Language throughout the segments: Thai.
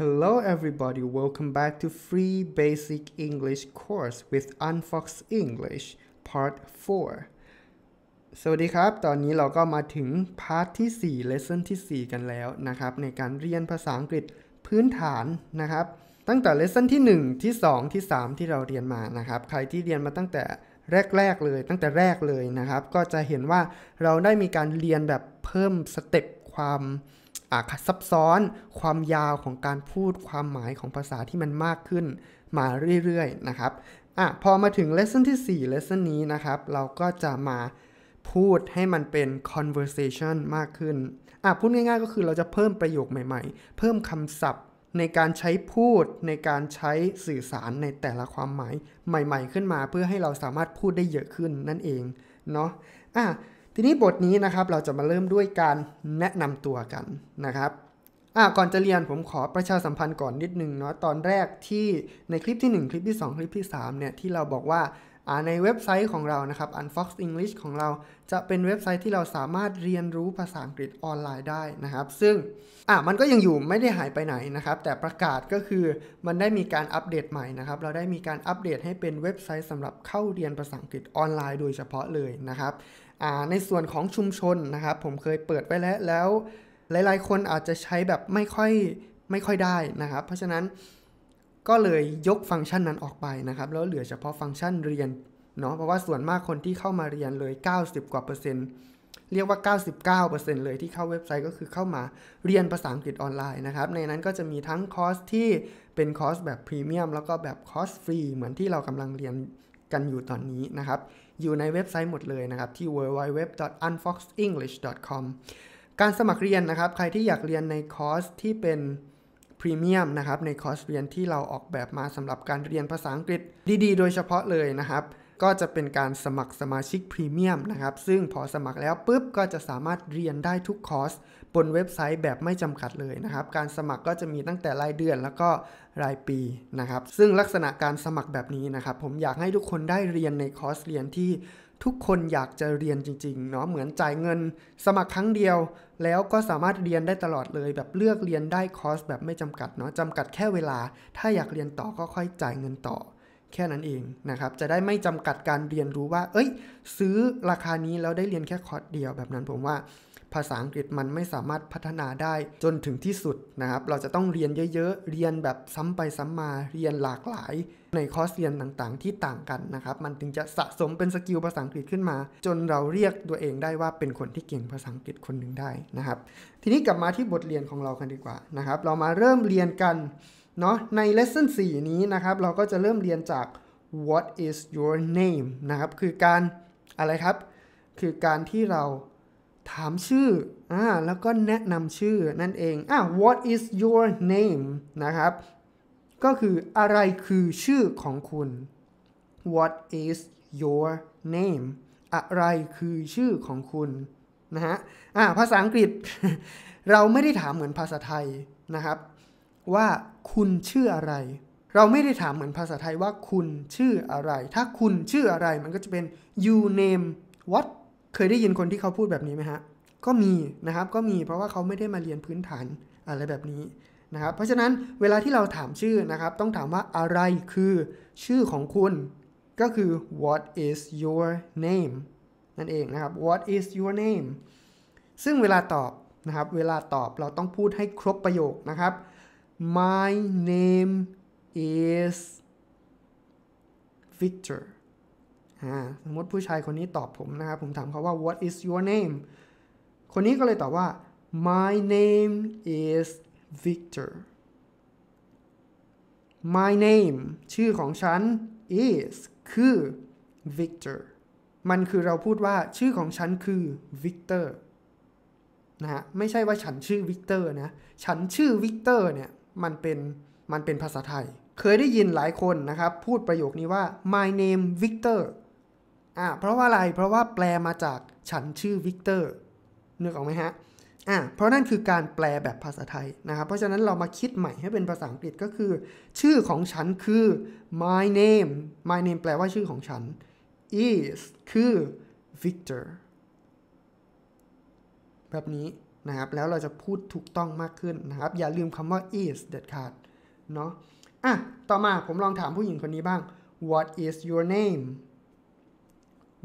Hello everybody, welcome back to Free Basic English Course with Unfox English Part 4 สวัสดีครับ ตอนนี้เราก็มาถึงพาร์ทที่ 4 lesson ที่ 4 กันแล้วนะครับ ในการเรียนภาษาอังกฤษพื้นฐานนะครับ ตั้งแต่ lesson ที่ 1 ที่ 2 ที่ 3 ที่เราเรียนมานะครับ ใครที่เรียนมาตั้งแต่แรก ๆ เลย ตั้งแต่แรกเลยนะครับ ก็จะเห็นว่าเราได้มีการเรียนแบบเพิ่มสเต็ปความซับซ้อนความยาวของการพูดความหมายของภาษาที่มันมากขึ้นมาเรื่อยๆนะครับอ่ะพอมาถึงเลสันที่4เลส s o n นี้นะครับ เราก็จะมาพูดให้มันเป็น conversation มากขึ้นอ่ะพูดง่ายๆก็คือเราจะเพิ่มประโยคใหม่ ๆ เพิ่มคำศัพท์ในการใช้พูดในการใช้สื่อสารในแต่ละความหมายใหม่ๆ ขึ้นมา เพื่อให้เราสามารถพูดได้เยอะขึ้นนั่นเองเนาะอ่ะทีนี้บทนี้นะครับเราจะมาเริ่มด้วยการแนะนำตัวกันนะครับอ่ก่อนจะเรียนผมขอประชาสัมพันธ์ก่อนนิดนึงเนาะตอนแรกที่ในคลิปที่ 1 คลิปที่ 2 คลิปที่3เนี่ยที่เราบอกว่าในเว็บไซต์ของเรานะครับ Unfox English ของเราจะเป็นเว็บไซต์ที่เราสามารถเรียนรู้ภาษาอังกฤษออนไลน์ได้นะครับ ซึ่งอ่ะมันก็ยังอยู่ไม่ได้หายไปไหนนะครับ แต่ประกาศก็คือมันได้มีการอัปเดตใหม่นะครับ เราได้มีการอัปเดตให้เป็นเว็บไซต์สำหรับเข้าเรียนภาษาอังกฤษออนไลน์โดยเฉพาะเลยนะครับในส่วนของชุมชนนะครับ ผมเคยเปิดไว้แล้วแล้ว หลายๆคนอาจจะใช้แบบไม่ค่อยไม่ค่อยได้นะครับ เพราะฉะนั้นก็เลยยกฟังก์ชันนั้นออกไปนะครับแล้วเหลือเฉพาะฟังก์ชันเรียนเนาะเพราะว่าส่วนมากคนที่เข้ามาเรียนเลย 90กว่าเปอร์เซ็นต์เรียกว่า 99%เลยที่เข้าเว็บไซต์ก็คือเข้ามาเรียนภาษาอังกฤษออนไลน์นะครับในนั้นก็จะมีทั้งคอร์สที่เป็นคอร์สแบบพรีเมียมแล้วก็แบบคอร์สฟรีเหมือนที่เรากำลังเรียนกันอยู่ตอนนี้นะครับอยู่ในเว็บไซต์หมดเลยนะครับ ที่ www.unfoxenglish.com การสมัครเรียนนะครับ ใครที่อยากเรียนในคอร์สที่เป็นพรีเมียมนะครับในคอร์สเรียนที่เราออกแบบมาสำหรับการเรียนภาษาอังกฤษดีๆ โดยเฉพาะเลยนะครับ ก็จะเป็นการสมัครสมาชิกพรีเมียมนะครับซึ่งพอสมัครแล้วปุ๊บ ก็จะสามารถเรียนได้ทุกคอร์สบนเว็บไซต์แบบไม่จำกัดเลยนะครับ การสมัครก็จะมีตั้งแต่รายเดือนแล้วก็รายปีนะครับ ซึ่งลักษณะการสมัครแบบนี้นะครับ ผมอยากให้ทุกคนได้เรียนในคอร์สเรียนที่ทุกคนอยากจะเรียนจริงๆ เนาะ เหมือนจ่ายเงินสมัครครั้งเดียวแล้วก็สามารถเรียนได้ตลอดเลย แบบเลือกเรียนได้คอร์สแบบไม่จำกัด เนาะจำกัดแค่เวลา ถ้าอยากเรียนต่อก็ค่อยจ่ายเงินต่อ แค่นั้นเองนะครับ จะได้ไม่จำกัดการเรียนรู้ว่า เอ้ย ซื้อราคานี้แล้วได้เรียนแค่คอร์สเดียวแบบนั้นผมว่าภาษาอังกฤษมันไม่สามารถพัฒนาได้จนถึงที่สุดนะครับ เราจะต้องเรียนเยอะๆ เรียนแบบซ้ำไปซ้ำมา เรียนหลากหลายในคอร์สเรียนต่างๆที่ต่างกันนะครับ มันถึงจะสะสมเป็นสกิลภาษาอังกฤษขึ้นมา จนเราเรียกตัวเองได้ว่าเป็นคนที่เก่งภาษาอังกฤษคนหนึ่งได้นะครับ ทีนี้กลับมาที่บทเรียนของเรากันดีกว่านะครับ เรามาเริ่มเรียนกันเนาะในเเซ่นสี4นี้นะครับ เราก็จะเริ่มเรียนจาก what is your name นะครับ คือการอะไรครับ คือการที่เราถามชื่ออ่าแล้วก็แนะนำชื่อนั่นเองอ่า what is your name นะครับ ก็คือ อะไรคือชื่อของคุณ what is your name อะไรคือชื่อของคุณนะฮะอ่าภาษาอังกฤษเราไม่ได้ถามเหมือนภาษาไทยนะครับว่าคุณชื่ออะไร เราไม่ได้ถามเหมือนภาษาไทยว่าคุณชื่ออะไร ถ้าคุณชื่ออะไรมันก็จะเป็น you name what เคยได้ยินคนที่เขาพูดแบบนี้ไหมฮะ ก็มีนะครับ ก็มีเพราะว่าเขาไม่ได้มาเรียนพื้นฐานอะไรแบบนี้นะครับ เพราะฉะนั้นเวลาที่เราถามชื่อนะครับ ต้องถามว่าอะไรคือชื่อของคุณ ก็คือ what is your name นั่นเองนะครับ what is your name ซึ่งเวลาตอบนะครับ เวลาตอบเราต้องพูดให้ครบประโยคนะครับ my name is Victor สมมติผู้ชายคนนี้ตอบผมนะครับ ผมถามเขาว่า what is your name คนนี้ก็เลยตอบว่า my name is Victor my name ชื่อของฉัน is คือ Victor มันคือเราพูดว่าชื่อของฉันคือ Victor นะฮะ ไม่ใช่ว่าฉันชื่อ Victor นะ ฉันชื่อ Victor เนี่ย มันเป็น มันเป็นภาษาไทย เคยได้ยินหลายคนนะครับ พูดประโยคนี้ว่า my name Victor อ่ะเพราะว่าอะไร เพราะว่าแปลมาจากฉันชื่อวิกเตอร์นึกออกไหมฮะอ่ะเพราะนั่นคือการแปลแบบภาษาไทยนะครับ เพราะฉะนั้นเรามาคิดใหม่ให้เป็นภาษาอังกฤษก็คือ ชื่อของฉันคือ my name my name แปลว่าชื่อของฉัน is คือ Victor แบบนี้นะครับ แล้วเราจะพูดถูกต้องมากขึ้นนะครับ อย่าลืมคำว่า is เด็ดขาดเนาะอ่ะต่อมาผมลองถามผู้หญิงคนนี้บ้าง what is your name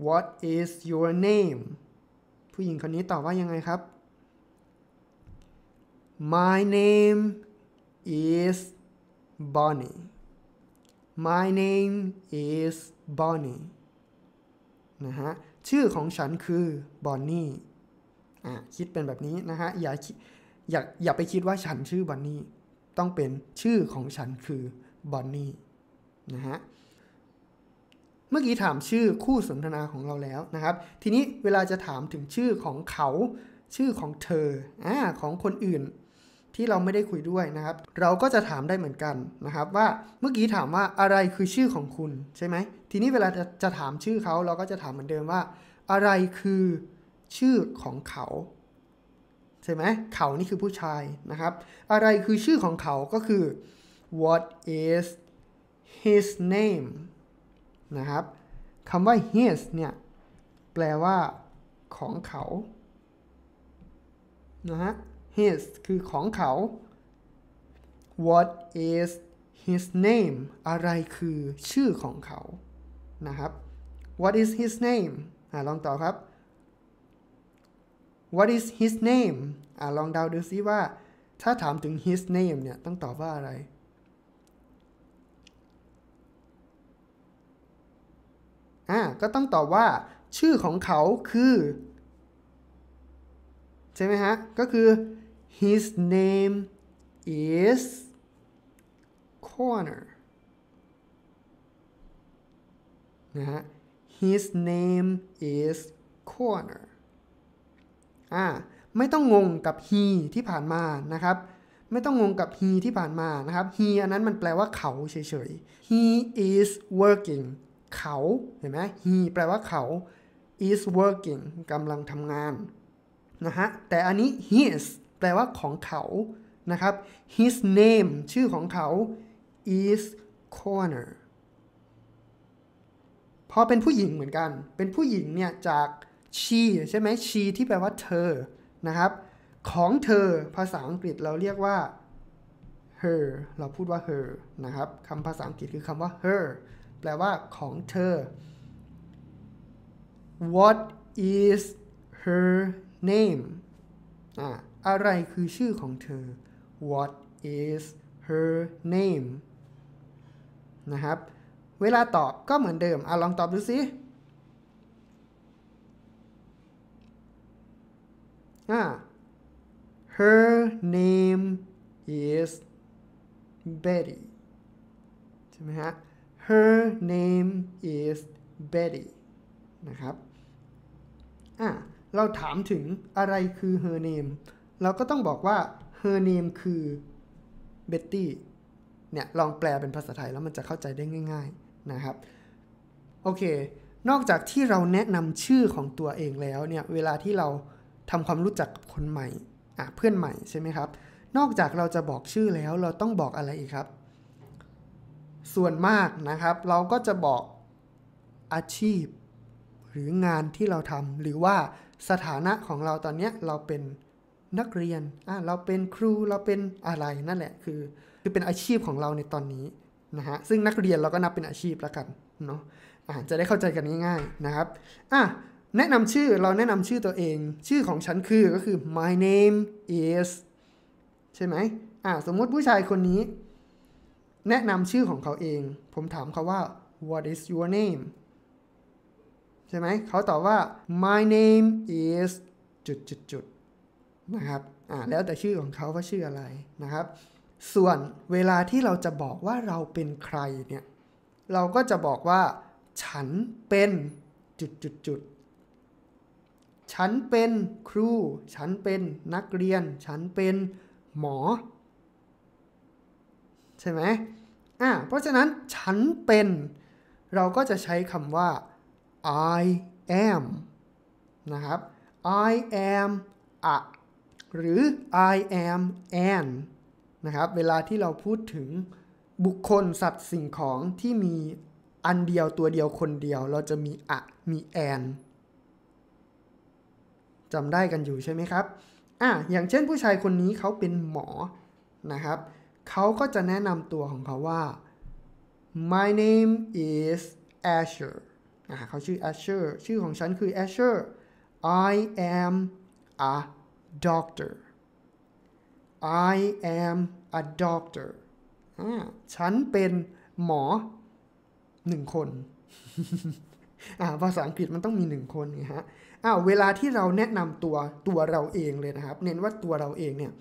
What is your name ผู้หญิงคนนี้ตอบว่ายังไงครับ My name is Bonnie My name is Bonnie นะฮะ ชื่อของฉันคือบอนนี่อ่ะ คิดเป็นแบบนี้นะฮะ อย่าอย่าอย่าไปคิดว่าฉันชื่อบอนนี่ต้องเป็นชื่อของฉันคือบอนนี่นะฮะเมื่อกี้ถามชื่อคู่สนทนาของเราแล้วนะครับ ทีนี้เวลาจะถามถึงชื่อของเขา ชื่อของเธออ่าของคนอื่นที่เราไม่ได้คุยด้วยนะครับ เราก็จะถามได้เหมือนกันนะครับว่าเมื่อกี้ถามว่าอะไรคือชื่อของคุณใช่ไหม ทีนี้เวลาจะจะถามชื่อเขาเราก็จะถามเหมือนเดิมว่า อะไรคือชื่อของเขาใช่ไหมเขานี่คือผู้ชายนะครับ อะไรคือชื่อของเขา ก็คือ what is his name นะครับคำว่า his เนี่ยแปลว่า ของเขานะฮะ his คือของเขา what is his name อะไรคือชื่อของเขา นะครับ what is his name อ่าลองต่อครับ what is his name อ่าลองเดาดูซิว่า ถ้าถามถึง his name เนี่ยต้องตอบว่าอะไร่าก็ต้องตอบว่าชื่อของเขาคือ ใช่ไหมฮะ ก็คือ his name is corner นะฮะ his name is corner อ่าไม่ต้องงงกับ he ที่ผ่านมา นะครับ ไม่ต้องงงกับ he ที่ผ่านมา นะครับ he อันนั้นมันแปลว่าเขาเฉยๆ he is working เขาเห็นไหม he แปลว่าเขา is working กำลังทำงานนะฮะแต่อันนี้ his แปลว่าของเขา นะครับ his name ชื่อของเขา is corner พอเป็นผู้หญิงเหมือนกัน เป็นผู้หญิงเนี่ยจาก she ใช่ไหม she ที่แปลว่าเธอ นะครับของเธอภาษาอังกฤษเราเรียกว่า her เราพูดว่า her นะครับคำภาษาอังกฤษคือคำว่า her แปลว่าของเธอ what is her name อ่าอะไรคือชื่อของเธอ what is her name นะครับ เวลาตอบก็เหมือนเดิมอลองตอบดูสิอ่า her name is Betty ใช่ไหมฮะ her name is Betty นะครับ อ่ะเราถามถึงอะไรคือ her name เราก็ต้องบอกว่า her name คือ Betty เนี่ย ลองแปลเป็นภาษาไทยแล้วมันจะเข้าใจได้ง่ายๆ นะครับ โอเค นอกจากที่เราแนะนำชื่อของตัวเองแล้วเนี่ย เวลาที่เราทำความรู้จักกับคนใหม่อ่ะเพื่อนใหม่ใช่ไหมครับ นอกจากเราจะบอกชื่อแล้วเราต้องบอกอะไรอีกครับส่วนมากนะครับ เราก็จะบอกอาชีพหรืองานที่เราทำหรือว่าสถานะของเราตอนนี้เราเป็นนักเรียนอ่ะเราเป็นครูเราเป็นอะไร นั่นแหละคือคือเป็นอาชีพของเราในตอนนี้นะฮะซึ่งนักเรียนเราก็นับเป็นอาชีพแล้วกันเนาะอ่าจะได้เข้าใจกันง่ายๆนะครับอ่ะแนะนำชื่อเราแนะนำชื่อตัวเอง ชื่อของฉันคือก็คือ my name is ใช่ไหมอ่าสมมติผู้ชายคนนี้แนะนำชื่อของเขาเอง ผมถามเขาว่า what is your name ใช่ไหม เขาตอบว่า my name is จุดจุดจุดนะครับ อ่า แล้วแต่ชื่อของเขาว่าชื่ออะไรนะครับ ส่วนเวลาที่เราจะบอกว่าเราเป็นใครเนี่ย เราก็จะบอกว่า ฉันเป็นจุดจุดจุด ฉันเป็นครู ฉันเป็นนักเรียน ฉันเป็นหมอ ใช่ไหมอ่าเพราะฉะนั้นฉันเป็นเราก็จะใช้คำว่า I am นะครับ I am a หรือ I am an นะครับ เวลาที่เราพูดถึงบุคคลสัตว์สิ่งของที่มีอันเดียวตัวเดียวคนเดียว เราจะมีอะมีแอนจำได้กันอยู่ใช่ไหมครับอ่ะอย่างเช่นผู้ชายคนนี้เขาเป็นหมอ นะครับเขาก็จะแนะนำตัวของเขาว่า my name is Asher เขาชื่อ Asher ชื่อของฉันคือ Asher I am a doctor I am a doctor ฉันเป็นหมอหนึ่งคนภาษาอังกฤษมันต้องมีหนึ่งคนไงฮะเวลาที่เราแนะนำตัวตัวเราเองเลยนะครับ เน้นว่าตัวเราเองเนี่ย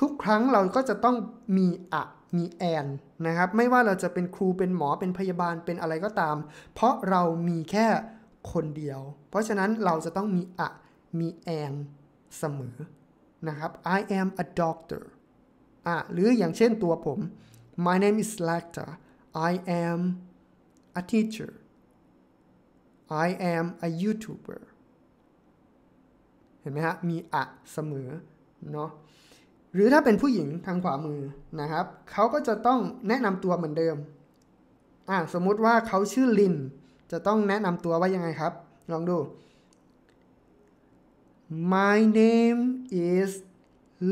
ทุกครั้งเราก็จะต้องมีอะมี แอน นะครับ ไม่ว่าเราจะเป็นครูเป็นหมอเป็นพยาบาลเป็นอะไรก็ตาม เพราะเรามีแค่คนเดียว เพราะฉะนั้นเราจะต้องมีอะมี แอนเสมอนะครับ I am a doctor อ่ะหรืออย่างเช่นตัวผม My name is Lecter I am a teacher I am a YouTuber เห็นไหมฮะมีอะเสมอเนาะหรือถ้าเป็นผู้หญิงทางขวามือนะครับ เขาก็จะต้องแนะนำตัวเหมือนเดิมอ่าสมมุติว่าเขาชื่อลินจะต้องแนะนำตัวว่ายังไงครับ ลองดู my name is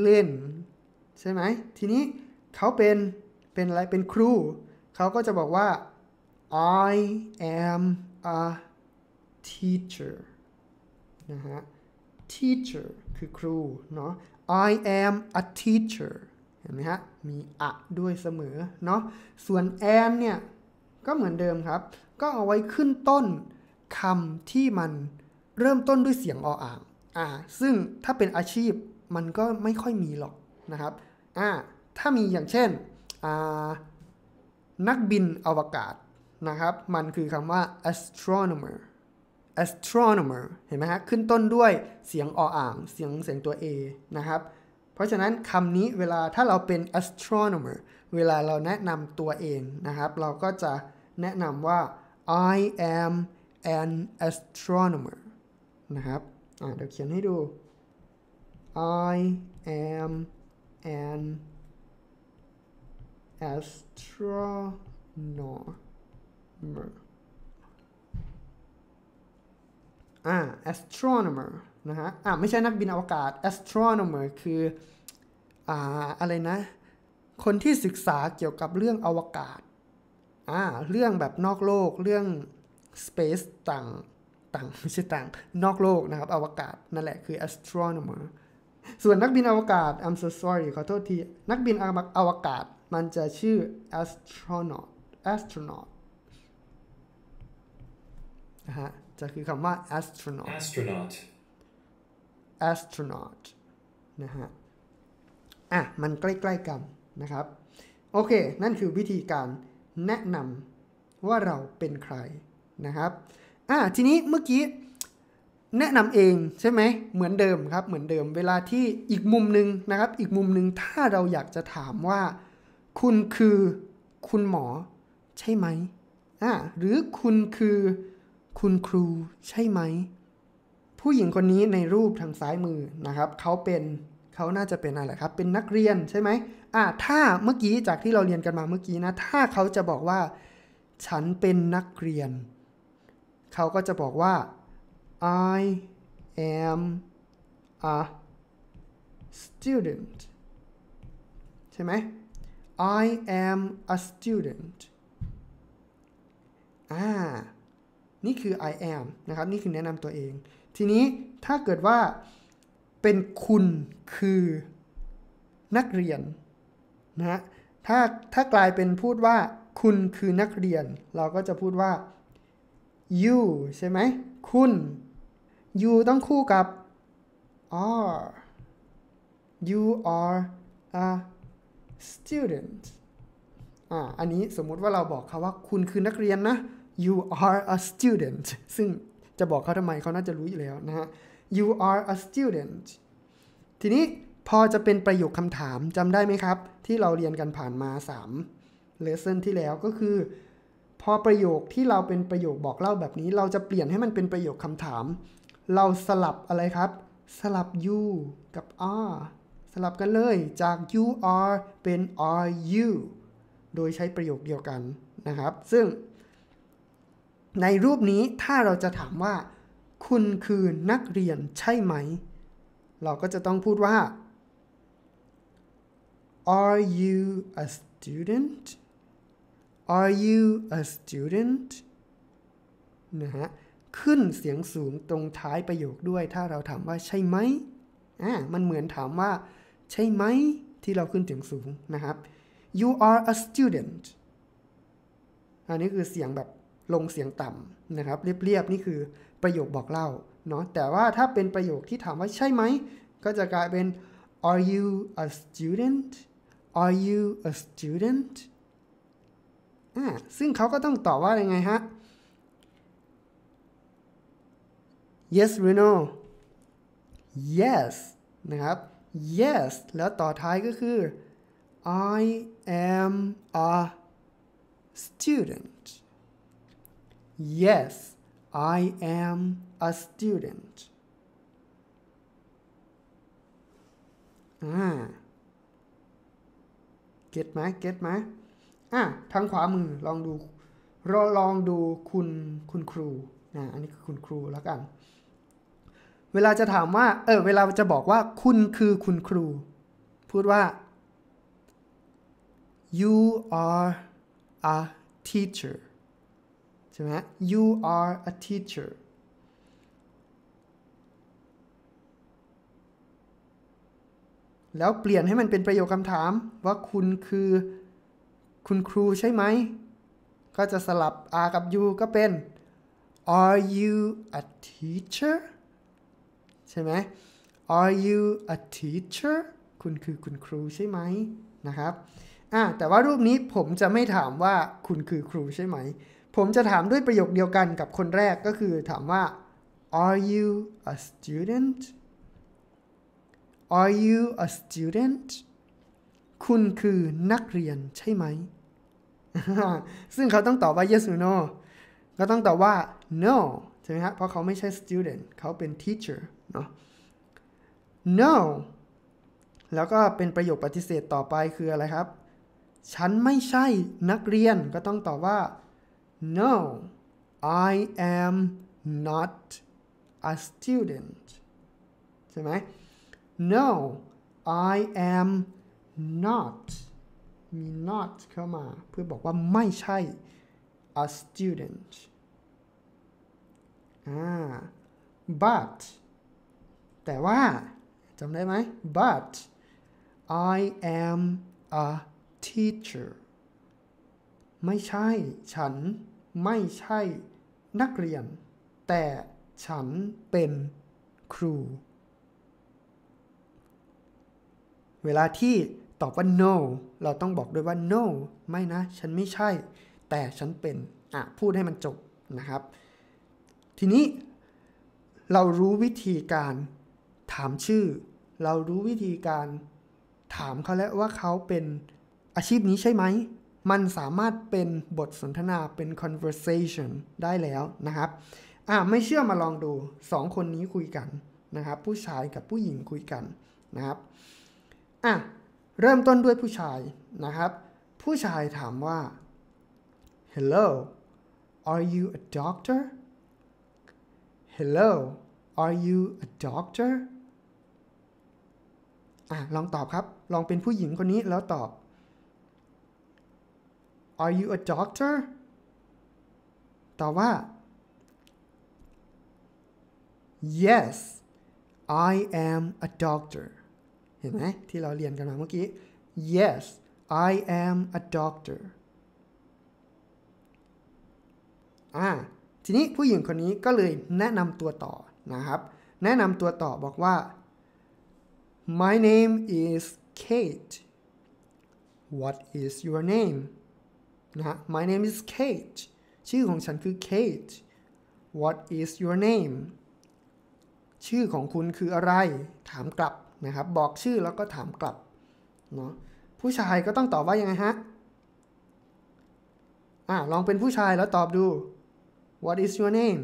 Lin ใช่ไหมทีนี้เขาเป็น เป็นอะไรเป็นครูเขาก็จะบอกว่า I am a teacher นะฮะ teacher คือครูเนาะ I am a teacher เห็นไหมฮะ มีอะด้วยเสมอ เนาะ ส่วน am เนี่ย ก็เหมือนเดิมครับ ก็เอาไว้ขึ้นต้นคำที่มันเริ่มต้นด้วยเสียงออ่างอ่าซึ่งถ้าเป็นอาชีพมันก็ไม่ค่อยมีหรอกนะครับ อ่า ถ้ามีอย่างเช่นอ่านักบินอวกาศนะครับ มันคือคำว่า astronomer astronomer เห็นไหมฮะขึ้นต้นด้วยเสียงออ่างเสียงเสียงตัว A นะครับ เพราะฉะนั้นคำนี้เวลาถ้าเราเป็น astronomer เวลาเราแนะนำตัวเองนะครับ เราก็จะแนะนำว่า I am an astronomer นะครับเดี๋ยวเขียนให้ดู I am an astronomer อ่า astronomer นะฮะ อ่าไม่ใช่นักบินอวกาศ astronomer คือ อ่าอะไรนะ คนที่ศึกษาเกี่ยวกับเรื่องอวกาศ อ่าเรื่องแบบนอกโลก เรื่อง space ต่าง ต่าง ไม่ใช่ต่าง นอกโลกนะครับอวกาศ นั่นแหละ คือ astronomer ส่วนนักบินอวกาศ I'm so sorry ขอโทษที นักบินอวกาศมันจะชื่อ astronaut astronaut นะฮะจะคือคำว่า astronaut astronaut astronaut นะฮะ อ่ะ มันใกล้ ๆ กัน นะครับ โอเค นั่นคือวิธีการแนะนำว่าเราเป็นใครนะครับ อ่ะ ทีนี้เมื่อกี้ แนะนำเองใช่ไหมเหมือนเดิมครับ เหมือนเดิม เวลาที่อีกมุมหนึ่งนะครับ อีกมุมหนึ่งถ้าเราอยากจะถามว่า คุณคือคุณหมอ ใช่ไหมอ่ะ หรือคุณคือคุณครูใช่ไหม ผู้หญิงคนนี้ในรูปทางซ้ายมือนะครับเขาเป็นเขาน่าจะเป็นอะไรครับเป็นนักเรียนใช่ไหมอ่าถ้าเมื่อกี้จากที่เราเรียนกันมาเมื่อกี้นะ ถ้าเขาจะบอกว่าฉันเป็นนักเรียนเขาก็จะบอกว่า I am a student ใช่ไหม I am a student อ่านี่คือ I am นะครับ นี่คือแนะนำตัวเอง ทีนี้ถ้าเกิดว่าเป็นคุณคือนักเรียนนะถ้าถ้ากลายเป็นพูดว่าคุณคือนักเรียน เราก็จะพูดว่า you ใช่ไหม คุณ you ต้องคู่กับ are you are a student อ่าอันนี้สมมุติว่าเราบอกเขาว่าคุณคือนักเรียนนะ you are a student ซึ่งจะบอกเขาทำไมเขาน่าจะรู้อยู่แล้วนะฮะ you are a student ทีนี้พอจะเป็นประโยคคำถามจำได้ไหมครับ ที่เราเรียนกันผ่านมา 3 lesson ที่แล้วก็คือพอประโยคที่เราเป็นประโยคบอกเล่าแบบนี้ เราจะเปลี่ยนให้มันเป็นประโยคคำถาม เราสลับอะไรครับ สลับ you กับ are สลับกันเลยจาก you are เป็น are you โดยใช้ประโยคเดียวกันนะครับ ซึ่งในรูปนี้ถ้าเราจะถามว่า คุณคือนักเรียนใช่ไหม เราก็จะต้องพูดว่า Are you a student Are you a student นะฮะขึ้นเสียงสูงตรงท้ายประโยคด้วยถ้าเราถามว่าใช่ไหมอ่ามันเหมือนถามว่า ใช่ไหมที่เราขึ้นเสียงสูงนะครับ you are a student อันนี้คือเสียงแบบลงเสียงต่ำนะครับเรียบๆนี่คือประโยคบอกเล่าเนาะแต่ว่าถ้าเป็นประโยคที่ถามว่าใช่ไหมก็จะกลายเป็น are you a student are you a student อ่าซึ่งเขาก็ต้องตอบว่ายังไงฮะ yes Reno yes นะครับ yes แล้วต่อท้ายก็คือ I am a student Yes, I am a student. อ่าเก็ตไหมเก็ตไหมอ่ะทางขวามือ ลองดูเราลองดู คุณ คุณครูนะอันนี้คือคุณครูแล้วกัน เวลาจะถามว่า เออ เวลาจะบอกว่าคุณคือคุณครู พูดว่า you are a teacher ใช่ไหม you are a teacher แล้วเปลี่ยนให้มันเป็นประโยคคำถามว่าคุณคือคุณครูใช่ไหม ก็จะสลับ R กับ U ก็เป็น Are you a teacher ใช่ไหม Are you a teacher คุณคือคุณครูใช่ไหมนะครับอ่ะแต่ว่ารูปนี้ผมจะไม่ถามว่าคุณคือครูใช่ไหมผมจะถามด้วยประโยคเดียวกันกับคนแรกก็คือถามว่า are you a student are you a student คุณคือนักเรียนใช่ไหม ซึ่งเขาต้องตอบว่า yes or no ก็ต้องตอบว่า no ใช่ไหมฮะเพราะเขาไม่ใช่ student เขาเป็น teacher เนาะ no แล้วก็เป็นประโยคปฏิเสธต่อไปคืออะไรครับ ฉันไม่ใช่นักเรียนก็ต้องตอบว่า No, I am not a student. ใช่ไหม No, I am not มี not เข้ามาเพื่อบอกว่าไม่ใช่ a student Ah, but แต่ว่าจำได้ไหม but I am a teacher ไม่ใช่ฉันไม่ใช่นักเรียน แต่ฉันเป็นครู เวลาที่ตอบว่า no เราต้องบอกด้วยว่า no ไม่นะ ฉันไม่ใช่ แต่ฉันเป็นอ่ะพูดให้มันจบนะครับ ทีนี้เรารู้วิธีการถามชื่อ เรารู้วิธีการถามเขาแล้วว่าเขาเป็นอาชีพนี้ใช่ไหมมันสามารถเป็นบทสนทนาเป็น conversation ได้แล้วนะครับอ่าไม่เชื่อมาลองดู 2 คนนี้คุยกันนะครับ ผู้ชายกับผู้หญิงคุยกันนะครับอ่ะเริ่มต้นด้วยผู้ชายนะครับ ผู้ชายถามว่า hello are you a doctor hello are you a doctor อ่ะลองตอบครับ ลองเป็นผู้หญิงคนนี้แล้วตอบ are you a doctor ตอบว่า yes I am a doctor เห็นไหมที่เราเรียนกันมาเมื่อกี้ yes I am a doctor อ่าทีนี้ผู้หญิงคนนี้ก็เลยแนะนำตัวต่อนะครับ แนะนำตัวต่อบอกว่า my name is Kate what is your name นะฮะ My name is Kate ชื่อของฉันคือ Kate What is your name ชื่อของคุณคืออะไร ถามกลับนะครับ บอกชื่อแล้วก็ถามกลับ เนาะผู้ชายก็ต้องตอบว่ายังไงฮะอ่าลองเป็นผู้ชายแล้วตอบดู What is your name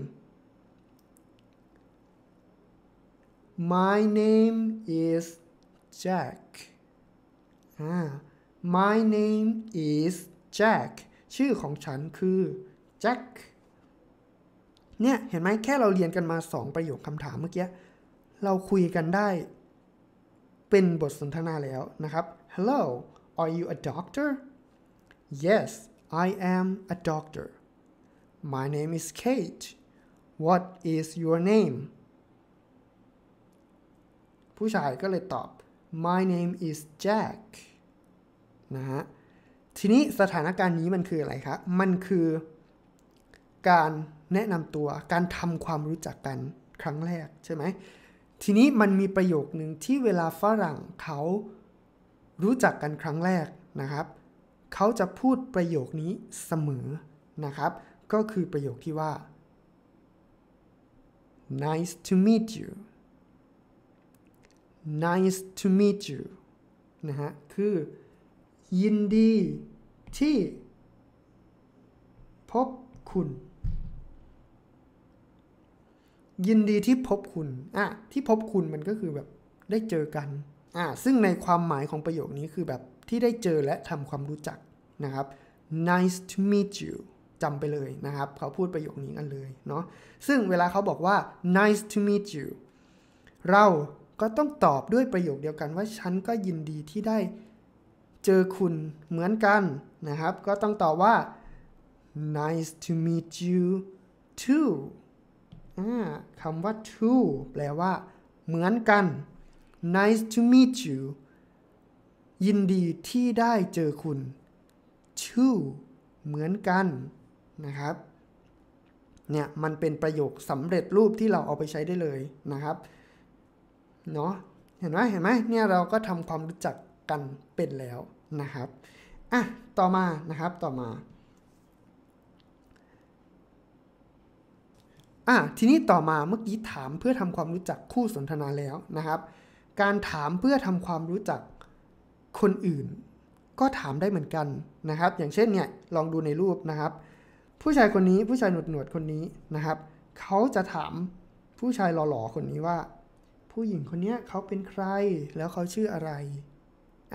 My name is Jack อ่า My name is Jack ชื่อของฉันคือ Jack เนี่ยเห็นไหมแค่เราเรียนกันมา 2 ประโยคคำถามเมื่อกี้ เราคุยกันได้เป็นบทสนทนาแล้วนะครับ Hello are you a doctor Yes I am a doctor My name is Kate What is your name ผู้ชายก็เลยตอบ My name is Jack นะฮะทีนี้สถานการณ์นี้มันคืออะไรครับ มันคือการแนะนำตัวการทำความรู้จักกันครั้งแรกใช่ไหมทีนี้มันมีประโยคหนึ่งที่เวลาฝรั่งเขารู้จักกันครั้งแรกนะครับ เขาจะพูดประโยคนี้เสมอนะครับ ก็คือประโยคที่ว่า nice to meet you nice to meet you นะฮะ คือยินดีที่ พบคุณ ยินดีที่พบคุณอ่ะที่พบคุณมันก็คือแบบได้เจอกันอ่ะซึ่งในความหมายของประโยคนี้คือแบบที่ได้เจอและทำความรู้จักนะครับ nice to meet you จำไปเลยนะครับเขาพูดประโยคนี้กันเลยเนาะซึ่งเวลาเขาบอกว่า nice to meet you เราก็ต้องตอบด้วยประโยคเดียวกันว่าฉันก็ยินดีที่ได้เจอคุณเหมือนกันนะครับ ก็ต้องตอบว่า nice to meet you too คำว่า too แปลว่า เหมือนกัน nice to meet you ยินดีที่ได้เจอคุณ too เหมือนกันนะครับ เนี่ยมันเป็นประโยคสำเร็จรูปที่เราเอาไปใช้ได้เลยนะครับเนาะเห็นไหมเห็นไหมเนี่ยเราก็ทำความรู้จักกันเป็นแล้วนะครับ อ่ะ ต่อมานะครับ ต่อมา อ่ะทีนี้ต่อมา เมื่อกี้ถามเพื่อทำความรู้จักคู่สนทนาแล้วนะครับ การถามเพื่อทำความรู้จักคนอื่น ก็ถามได้เหมือนกันนะครับ อย่างเช่นเนี่ย ลองดูในรูปนะครับ ผู้ชายคนนี้ ผู้ชายหนวดหนวดคนนี้นะครับ เขาจะถามผู้ชายหล่อๆ คนนี้ว่า ผู้หญิงคนนี้เขาเป็นใคร แล้วเขาชื่ออะไร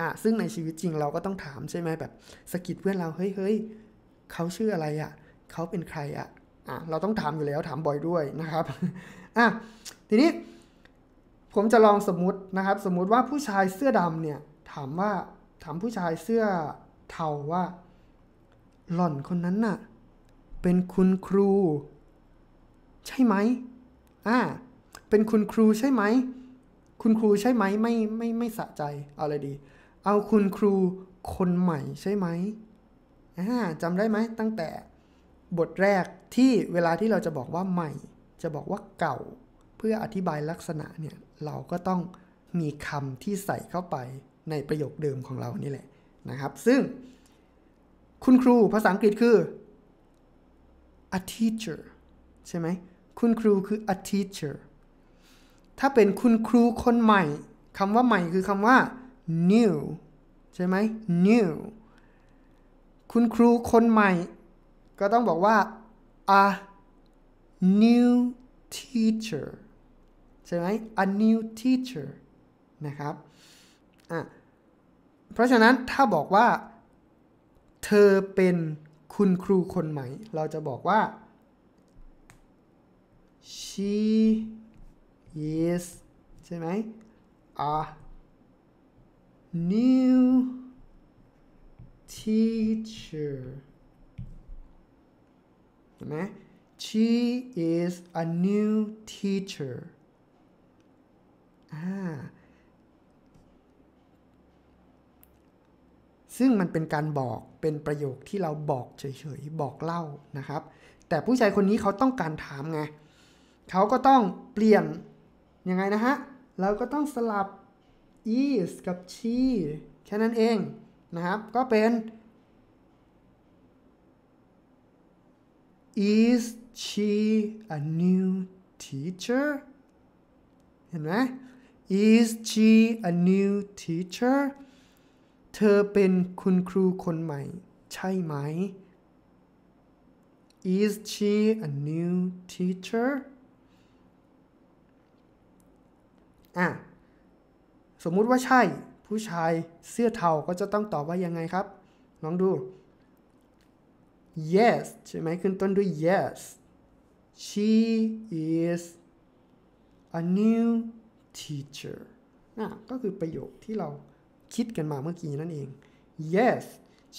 อ่ะซึ่งในชีวิตจริงเราก็ต้องถามใช่ไหมแบบสกิดเพื่อนเรา เฮ้ยเฮ้ยเขาชื่ออะไรอะ่ะเขาเป็นใครอะ่ะอ่ะเราต้องถามอยู่แล้วถามบ่อยด้วยนะครับอ่ะทีนี้ ผมจะลองสมมตินะครับ สมมุติว่าผู้ชายเสื้อดำเนี่ยถามว่าถามผู้ชายเสื้อเทาว่า หล่อนคนนั้นน่ะ เป็นคุณครู ใช่ไหมอ่าเป็นคุณครูใช่ไหมคุณครูใช่ไหมไม่ไม่ไม่สะใจเอาอะไรดีเอาคุณครูคนใหม่ใช่ไหมจำได้ไหมตั้งแต่บทแรกที่เวลาที่เราจะบอกว่าใหม่ จะบอกว่าเก่า เพื่ออธิบายลักษณะเนี่ยเราก็ต้องมีคำที่ใส่เข้าไปในประโยคเดิมของเรานี่แหละนะครับ ซึ่ง คุณครูภาษาอังกฤษคือ a teacher ใช่ไหมคุณครูคือ a teacher ถ้าเป็นคุณครูคนใหม่คำว่าใหม่คือคำว่า new ใช่ไหม new คุณครูคนใหม่ ก็ต้องบอกว่า a new teacher ใช่ไหม a new teacher นะครับอ่ะเพราะฉะนั้นถ้าบอกว่า เธอเป็นคุณครูคนใหม่ เราจะบอกว่า she is ใช่ไหม a new teacher ใช่ไหม she is a new teacher อ่าซึ่งมันเป็นการบอก เป็นประโยคที่เราบอกเฉยๆ บอกเล่านะครับ แต่ผู้ชายคนนี้เขาต้องการถามไง เขาก็ต้องเปลี่ยนยังไงนะฮะ เราก็ต้องสลับ is กับ she แค่นั้น เอง นะครับ ก็เป็น is she a new teacher เห็นไหม is she a new teacher เธอเป็นคุณครูคนใหม่ใช่ไหม is she a new teacher อ่ะสมมุติว่าใช่ผู้ชายเสื้อเทาก็จะต้องตอบว่ายังไงครับลองดู yes ใช่ไหมขึ้นต้นด้วย yes she is a new teacher นะก็คือประโยคที่เราคิดกันมาเมื่อกี้นั่นเอง yes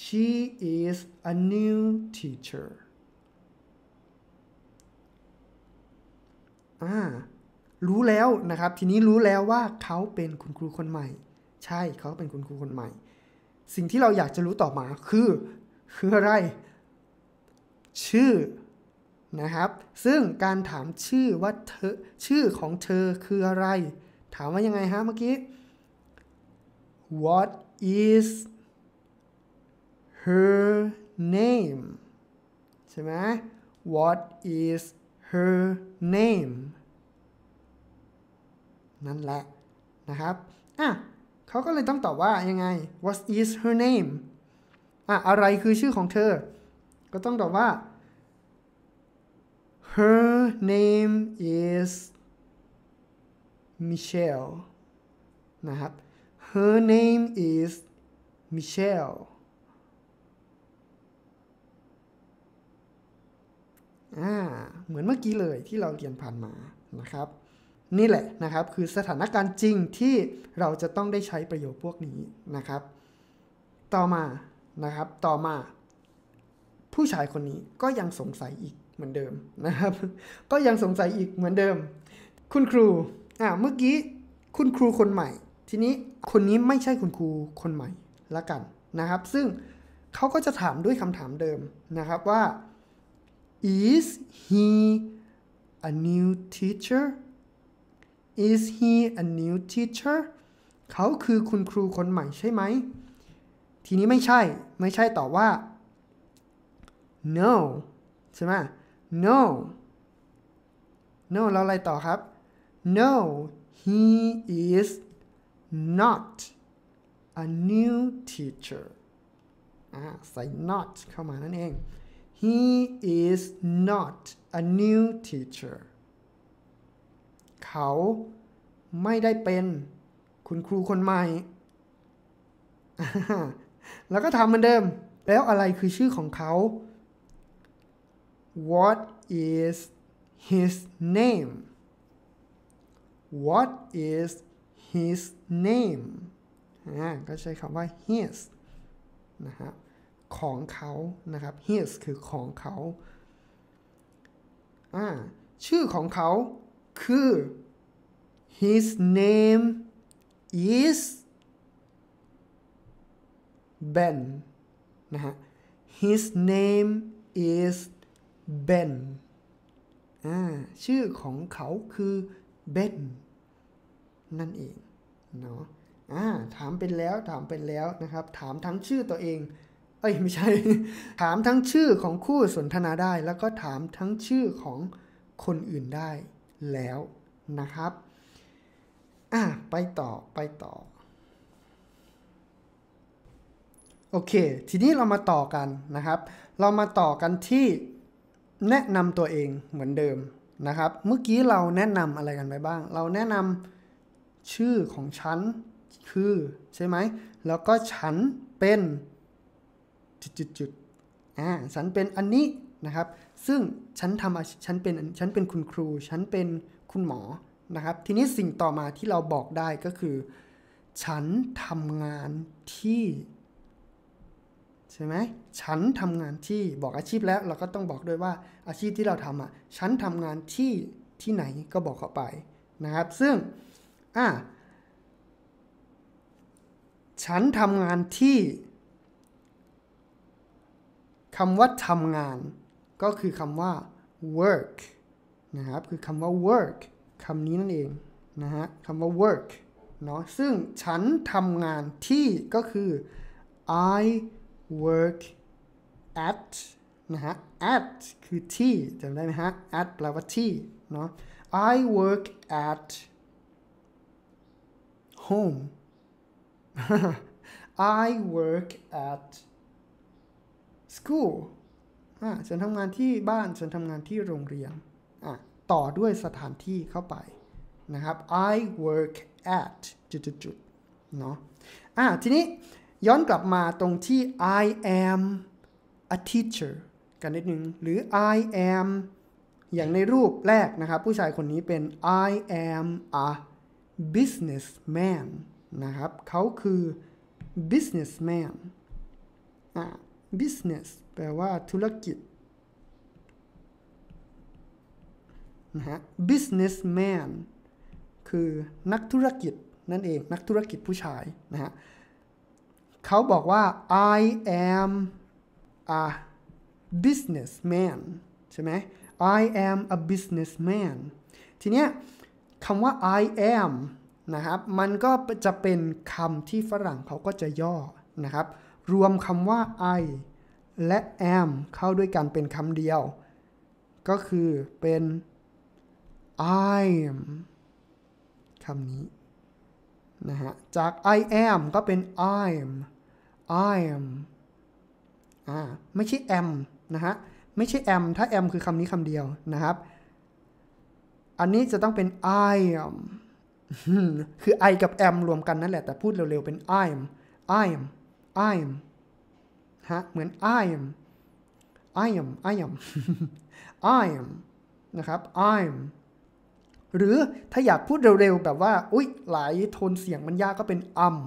she is a new teacher อ่ารู้แล้วนะครับทีนี้รู้แล้วว่าเขาเป็นคุณครูคนใหม่ ใช่เขาเป็นคุณครูคนใหม่ สิ่งที่เราอยากจะรู้ต่อมาคือคืออะไร ชื่อ นะครับ ซึ่งการถามชื่อว่าเธอชื่อของเธอคืออะไร ถามว่ายังไงฮะเมื่อกี้ what is her name ใช่ไหม what is her name นั่นแหละนะครับ อ่ะเขาก็เลยต้องตอบว่ายังไง what is her name อ่ะอะไรคือชื่อของเธอ ก็ต้องตอบว่า her name is Michelle นะครับ her name is Michelle อ่าเหมือนเมื่อกี้เลยที่เราเรียนผ่านมานะครับนี่แหละนะครับคือสถานการณ์จริงที่เราจะต้องได้ใช้ประโยชน์พวกนี้นะครับต่อมานะครับต่อมา ผู้ชายคนนี้ก็ยังสงสัยอีกเหมือนเดิมนะครับก็ยังสงสัยอีกเหมือนเดิม คุณครูอ่าเมื่อกี้คุณครูคนใหม่ทีนี้คนนี้ไม่ใช่คุณครูคนใหม่ละกันนะครับซึ่งเขาก็จะถามด้วยคำถามเดิมนะครับว่า is he a new teacher is he a new teacher เขาคือคุณครูคนใหม่ใช่ไหม ทีนี้ไม่ใช่ ไม่ใช่ตอบว่า no ใช่ไหม no no แล้วอะไรต่อครับ no he is not a new teacher ใส่ not เข้ามานั่นเอง he is not a new teacher เขาไม่ได้เป็นคุณครูคนใหม่ แล้วก็ทำเหมือนเดิม แล้วอะไรคือชื่อของเขา What is his name What is his name อ่าก็ใช้คำว่า his นะฮะของเขา นะครับ his คือของเขา อ่า ชื่อของเขาคือ his name is Ben นะฮะ his name is Ben อ่าชื่อของเขาคือเบนนั่นเองเนาะอ่าถามเป็นแล้วถามเป็นแล้วนะครับถามทั้งชื่อตัวเองเอ้ยไม่ใช่ถามทั้งชื่อของคู่สนทนาได้ แล้วก็ถามทั้งชื่อของคนอื่นได้แล้วนะครับ อ่ะไปต่อไปต่อ โอเค ทีนี้เรามาต่อกันนะครับ เรามาต่อกันที่แนะนำตัวเองเหมือนเดิมนะครับ เมื่อกี้เราแนะนำอะไรกันไปบ้าง เราแนะนำชื่อของฉันคือใช่ไหม แล้วก็ฉันเป็นจุดๆอ่าฉันเป็นอันนี้นะครับซึ่งฉันทำฉันเป็นฉันเป็นคุณครู ฉันเป็นคุณหมอนะครับ ทีนี้สิ่งต่อมาที่เราบอกได้ก็คือ ฉันทำงานที่ ใช่ไหมฉันทำงานที่บอกอาชีพแล้ว เราก็ต้องบอกด้วยว่าอาชีพที่เราทำอ่ะฉันทำงานที่ที่ไหนก็บอกเข้าไป นะครับซึ่งอ่ะฉันทำงานที่คำว่าทำงานก็คือคำว่า work นะครับ คือคำว่า work คำนี้นั่นเองนะฮะคำว่า work เนาะ ซึ่งฉันทำงานที่ก็คือ I work at นะฮะ at คือที่จำได้ไหมฮะ at แปลว่าที่ เนาะ I work at home I work at school อ่าฉันทำงานที่บ้านฉันทำงานที่โรงเรียนอ่าต่อด้วยสถานที่เข้าไปนะครับ I work at จุดจุดเนาะอ่าทีนี้ย้อนกลับมาตรงที่ I am a teacher กันนิดนึง หรือ I am อย่างในรูปแรกนะครับ ผู้ชายคนนี้เป็น I am a businessman นะครับ เขาคือ businessman อ่า business แปลว่าธุรกิจนะฮะ businessman คือนักธุรกิจนั่นเองนักธุรกิจผู้ชายนะฮะเขาบอกว่า I am a businessman ใช่ไหม I am a businessman ทีเนี้ยคำว่า I am นะครับ มันก็จะเป็นคำที่ฝรั่งเขาก็จะย่อนะครับรวมคำว่า I และ am เข้าด้วยกันเป็นคำเดียว ก็คือเป็น I'm คำนี้นะฮะ จาก I am ก็เป็น I'm I'm อ่าไม่ใช่ am นะฮะไม่ใช่ am ถ้า am คือคำนี้คำเดียวนะครับ อันนี้จะต้องเป็น I am คือ I กับ am รวมกันนั่นแหละแต่พูดเร็วๆ เป็น I'm I'm I am ฮะเหมือน I am I am I am I am นะครับ I am หรือถ้าอยากพูดเร็วๆแบบว่า อุ๊ย หลายโทนเสียงมันยากก็เป็นอัม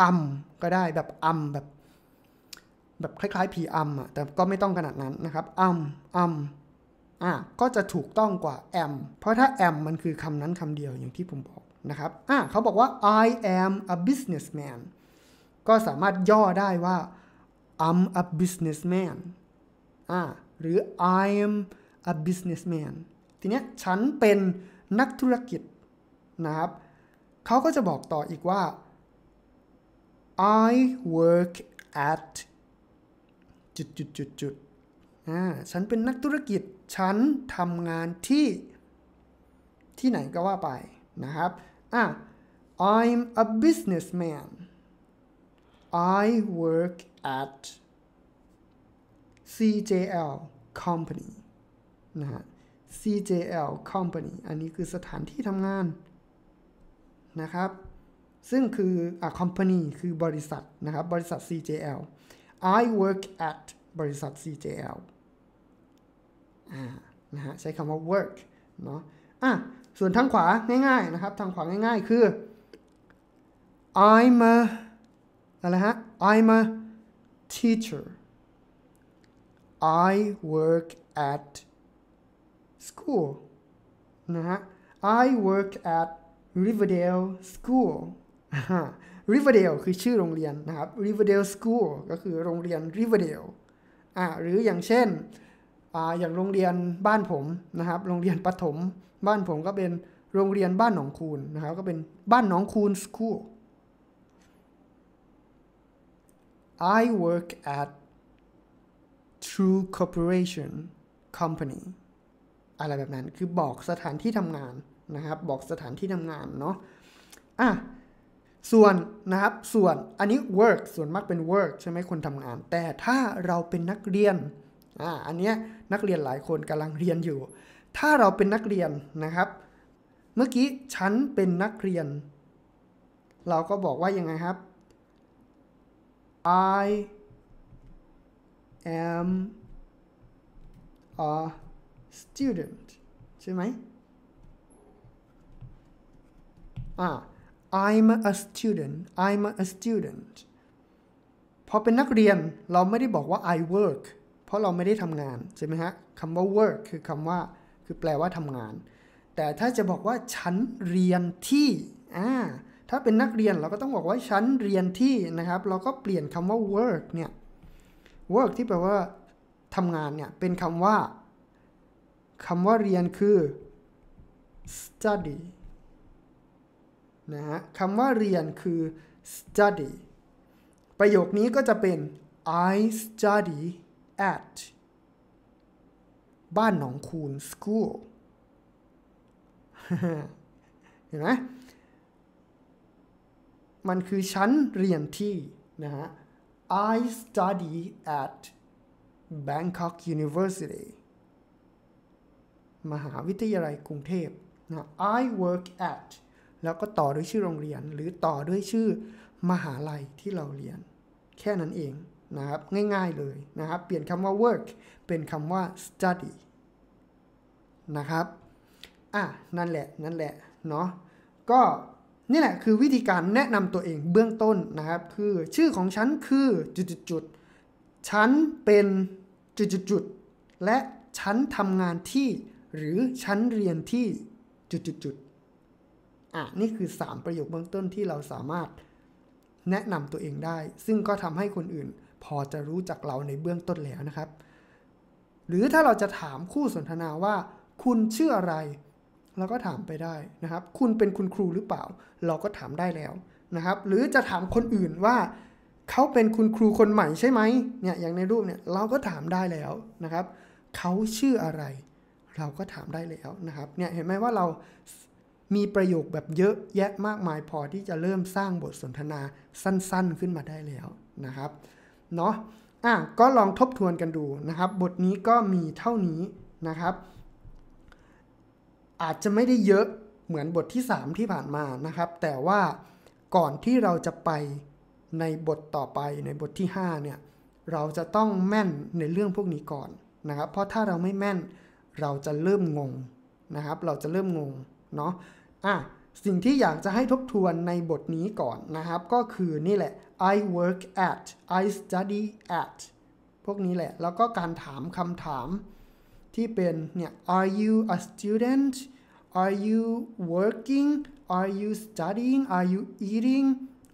อัมก็ได้แบบอัมแบบ แบบคล้ายๆ ผีอัมอ่ะแต่ก็ไม่ต้องขนาดนั้นนะครับ อัม อัม อ่ะก็จะถูกต้องกว่าแอม เพราะถ้าแอมมันคือคำนั้นคำเดียวอย่างที่ผมบอกนะครับ อ่ะเขาบอกว่า I am a businessman ก็สามารถย่อได้ว่า I'm a businessman อ่าหรือ I m a businessman ทีเนี้ยฉันเป็นนักธุรกิจ นะครับ เขาก็จะบอกต่ออีกว่า I work at จุดจุดจุดจุดอ่าฉันเป็นนักธุรกิจ ฉันทำงานที่ที่ไหนก็ว่าไป นะครับอ่า I'm a businessman I work at CJL company นะฮะ CJL company อันนี้คือสถานที่ทำงานนะครับ ซึ่งคืออ่ะ company คือบริษัทนะครับ บริษัท CJL I work at บริษัท CJL อ่านะฮะใช้คำว่า work เนาะอ่ะส่วนทางขวาง่ายๆนะครับ ทางขวาง่ายๆ คือ I'm a อะไรฮะ I'm a teacher I work at school นะฮะ I work at Riverdale School Riverdale คือชื่อโรงเรียนนะครับ Riverdale School ก็คือโรงเรียน Riverdale อ่าหรืออย่างเช่นอ่าอย่างโรงเรียนบ้านผมนะครับ โรงเรียนประถมบ้านผมก็เป็นโรงเรียนบ้านหนองคูนนะครับ ก็เป็นบ้านหนองคูน School I work at True Corporation Company อะไรแบบนั้นคือบอกสถานที่ทำงานนะครับ บอกสถานที่ทำงานเนาะ อ่ะ ส่วนนะครับ ส่วน อันนี้ work ส่วนมากเป็น work ใช่ไหมคนทำงาน แต่ถ้าเราเป็นนักเรียน อ่าอันเนี้ย นักเรียนหลายคนกำลังเรียนอยู่ ถ้าเราเป็นนักเรียนนะครับ เมื่อกี้ฉันเป็นนักเรียน เราก็บอกว่ายังไงครับ I am a student ใช่ไหมอ่า I'm a student I'm a student พอเป็นนักเรียนเราไม่ได้บอกว่า I work เพราะเราไม่ได้ทำงาน ใช่ไหมฮะคำว่า work คือคำว่า คือแปลว่าทำงาน แต่ถ้าจะบอกว่าฉันเรียนที่อ่าถ้าเป็นนักเรียนเราก็ต้องบอกว่าชั้นเรียนที่นะครับ เราก็เปลี่ยนคำว่า work เนี่ย work ที่แปลว่าทำงานเนี่ยเป็นคำว่าคำว่าเรียนคือ study นะฮะคำว่าเรียนคือ study ประโยคนี้ก็จะเป็น I study at บ้านหนองคูน school เห็นไหมมันคือชั้นเรียนที่นะฮะ I study at Bangkok University มหาวิทยาลัยกรุงเทพนะ I work at แล้วก็ต่อด้วยชื่อโรงเรียนหรือต่อด้วยชื่อมหาลัยที่เราเรียน แค่นั้นเองนะครับง่ายๆเลยนะครับเปลี่ยนคำว่า work เป็นคำว่า study นะครับอ่ะนั่นแหละนั่นแหละเนาะก็นี่แหละ คือวิธีการแนะนำตัวเองเบื้องต้นนะครับ คือชื่อของฉันคือจุดๆฉันเป็นจุดๆและฉันทำงานที่ หรือฉันเรียนที่จุดๆอ่ะ นี่คือ 3 ประโยคเบื้องต้นที่เราสามารถแนะนำตัวเองได้ ซึ่งก็ทำให้คนอื่นพอจะรู้จักเราในเบื้องต้นแล้วนะครับ หรือถ้าเราจะถามคู่สนทนาว่า คุณชื่ออะไรเราก็ถามไปได้นะครับ คุณเป็นคุณครูหรือเปล่า เราก็ถามได้แล้วนะครับ หรือจะถามคนอื่นว่า เขาเป็นคุณครูคนใหม่ใช่ไหมเนี่ย อย่างในรูปเนี่ย เราก็ถามได้แล้วนะครับ เขาชื่ออะไร เราก็ถามได้แล้วนะครับ เนี่ยเห็นไหมว่าเรา มีประโยคแบบเยอะแยะมากมายพอที่จะเริ่มสร้างบทสนทนาสั้น ๆขึ้นมาได้แล้วนะครับ เนาะอ่ะก็ลองทบทวนกันดูนะครับ บทนี้ก็มีเท่านี้นะครับอาจจะไม่ได้เยอะเหมือนบทที่ 3 ที่ผ่านมานะครับ แต่ว่าก่อนที่เราจะไปในบทต่อไปในบทที่ 5เนี่ยเราจะต้องแม่นในเรื่องพวกนี้ก่อนนะครับ เพราะถ้าเราไม่แม่นเราจะเริ่มงงนะครับ เราจะเริ่มงงเนาะอ่ะ สิ่งที่อยากจะให้ทบทวนในบทนี้ก่อนนะครับ ก็คือนี่แหละ I work at I study at พวกนี้แหละแล้วก็การถามคำถามที่เป็นเนี่ย are you a student are you working are you studying are you eating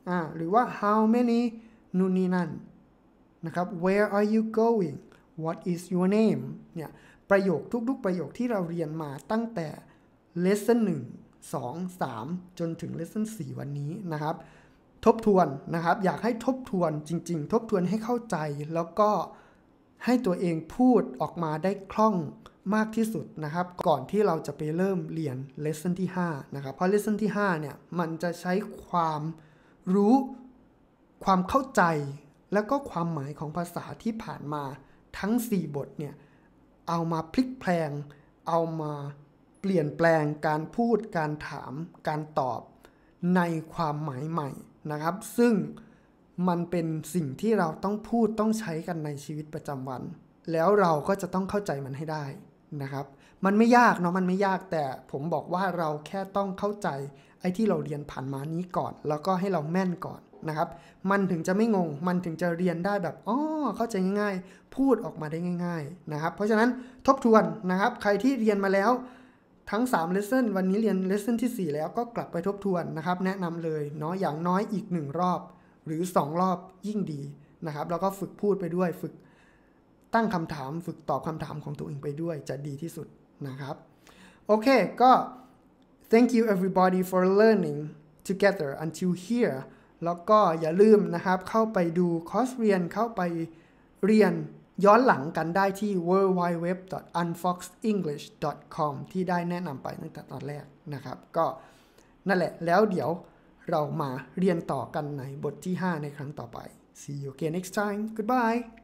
อ่าหรือว่า how many นู่นนี่นั่น นะครับ where are you going what is your name เนี่ยประโยคทุกๆประโยคที่เราเรียนมาตั้งแต่ lesson 1 2 3 จนถึง lesson 4 วันนี้นะครับ ทบทวนนะครับ อยากให้ทบทวนจริงๆ ทบทวนให้เข้าใจแล้วก็ให้ตัวเองพูดออกมาได้คล่องมากที่สุดนะครับ ก่อนที่เราจะไปเริ่มเรียนเลสันที่5 นะครับ เพราะเลสันที่ 5 เนี่ยมันจะใช้ความรู้ความเข้าใจและก็ความหมายของภาษาที่ผ่านมาทั้ง 4 บทเนี่ย เอามาพลิกแพลง เอามาเปลี่ยนแปลงการพูดการถามการตอบในความหมายใหม่นะครับซึ่งมันเป็นสิ่งที่เราต้องพูดต้องใช้กันในชีวิตประจำวัน แล้วเราก็จะต้องเข้าใจมันให้ได้นะครับ มันไม่ยากเนาะ มันไม่ยากแต่ผมบอกว่าเราแค่ต้องเข้าใจไอ้ที่เราเรียนผ่านมานี้ก่อน แล้วก็ให้เราแม่นก่อนนะครับ มันถึงจะไม่งง มันถึงจะเรียนได้แบบอ๋อเข้าใจง่าย ๆ พูดออกมาได้ง่าย ๆนะครับ เพราะฉะนั้นทบทวนนะครับ ใครที่เรียนมาแล้ว ทั้ง3ลสเซ่นวันนี้เรียนลสเซ่นที่4แล้วก็กลับไปทบทวนนะครับ แนะนำเลยเนาะ อย่างน้อยอีก1รอบหรือ2รอบยิ่งดีนะครับ แล้วก็ฝึกพูดไปด้วยฝึกตั้งคำถามฝึกตอบคำถามของตัวเองไปด้วยจะดีที่สุดนะครับ โอเค ก็ thank you everybody for learning together until here แล้วก็อย่าลืมนะครับเข้าไปดูคอร์สเรียนเข้าไปเรียนย้อนหลังกันได้ที่ www.unfoxenglish.com ที่ได้แนะนำไปตั้งแต่ตอนแรกนะครับ ก็นั่นแหละ แล้วเดี๋ยวเรามาเรียนต่อกันในบทที่ 5 ในครั้งต่อไป see you again next time goodbye